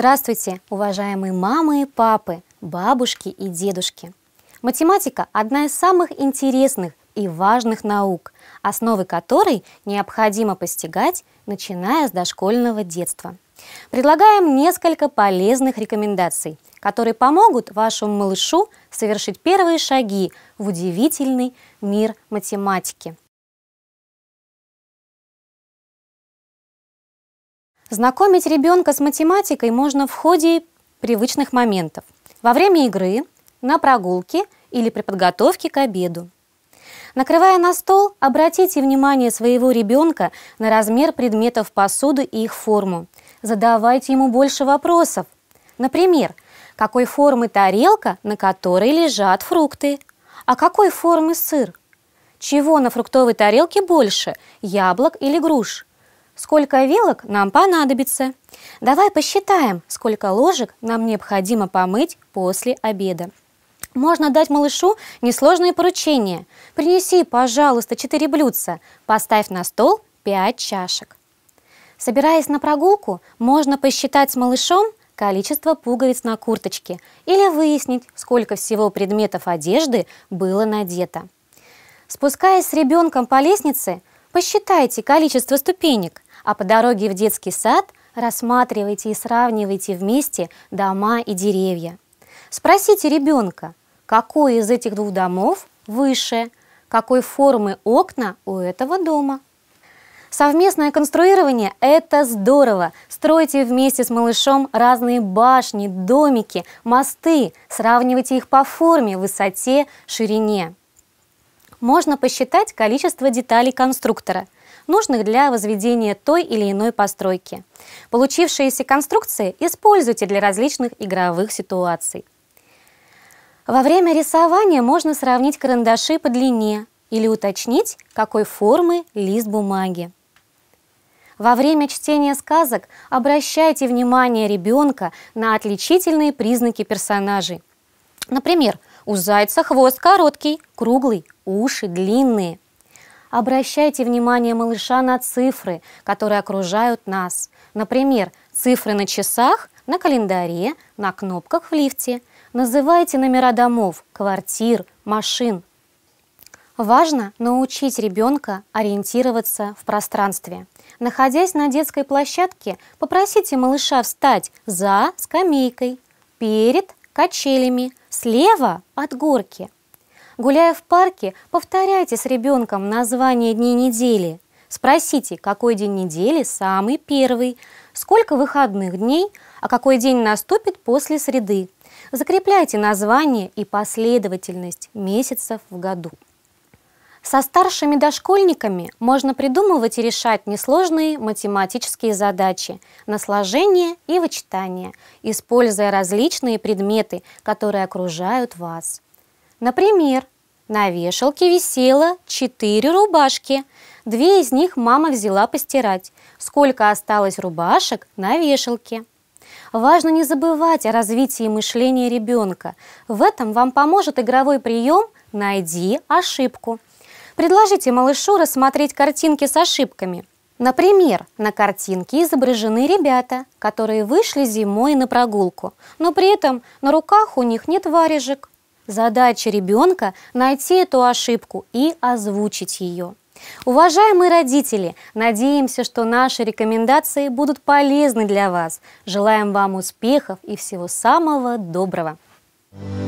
Здравствуйте, уважаемые мамы и папы, бабушки и дедушки! Математика – одна из самых интересных и важных наук, основы которой необходимо постигать, начиная с дошкольного детства. Предлагаем несколько полезных рекомендаций, которые помогут вашему малышу совершить первые шаги в удивительный мир математики – Знакомить ребенка с математикой можно в ходе привычных моментов. Во время игры, на прогулке или при подготовке к обеду. Накрывая на стол, обратите внимание своего ребенка на размер предметов посуды и их форму. Задавайте ему больше вопросов. Например, какой формы тарелка, на которой лежат фрукты? А какой формы сыр? Чего на фруктовой тарелке больше, яблок или груш? Сколько вилок нам понадобится? Давай посчитаем, сколько ложек нам необходимо помыть после обеда. Можно дать малышу несложные поручения. Принеси, пожалуйста, 4 блюдца, поставь на стол 5 чашек. Собираясь на прогулку, можно посчитать с малышом количество пуговиц на курточке или выяснить, сколько всего предметов одежды было надето. Спускаясь с ребенком по лестнице, посчитайте количество ступенек а по дороге в детский сад рассматривайте и сравнивайте вместе дома и деревья. Спросите ребенка, какой из этих двух домов выше, какой формы окна у этого дома. Совместное конструирование – это здорово! Стройте вместе с малышом разные башни, домики, мосты, сравнивайте их по форме, высоте, ширине. Можно посчитать количество деталей конструктора – нужных для возведения той или иной постройки. Получившиеся конструкции используйте для различных игровых ситуаций. Во время рисования можно сравнить карандаши по длине или уточнить, какой формы лист бумаги. Во время чтения сказок обращайте внимание ребенка на отличительные признаки персонажей. Например, у зайца хвост короткий, круглый, уши длинные – Обращайте внимание малыша на цифры, которые окружают нас. Например, цифры на часах, на календаре, на кнопках в лифте. Называйте номера домов, квартир, машин. Важно научить ребенка ориентироваться в пространстве. Находясь на детской площадке, попросите малыша встать за скамейкой, перед качелями, слева от горки – Гуляя в парке, повторяйте с ребенком название дней недели. Спросите, какой день недели самый первый, сколько выходных дней, а какой день наступит после среды. Закрепляйте название и последовательность месяцев в году. Со старшими дошкольниками можно придумывать и решать несложные математические задачи на сложение и вычитание, используя различные предметы, которые окружают вас. Например, на вешалке висело четыре рубашки. Две из них мама взяла постирать. Сколько осталось рубашек на вешалке? Важно не забывать о развитии мышления ребенка. В этом вам поможет игровой прием «Найди ошибку». Предложите малышу рассмотреть картинки с ошибками. Например, на картинке изображены ребята, которые вышли зимой на прогулку, но при этом на руках у них нет варежек. Задача ребенка – найти эту ошибку и озвучить ее. Уважаемые родители, надеемся, что наши рекомендации будут полезны для вас. Желаем вам успехов и всего самого доброго! thank you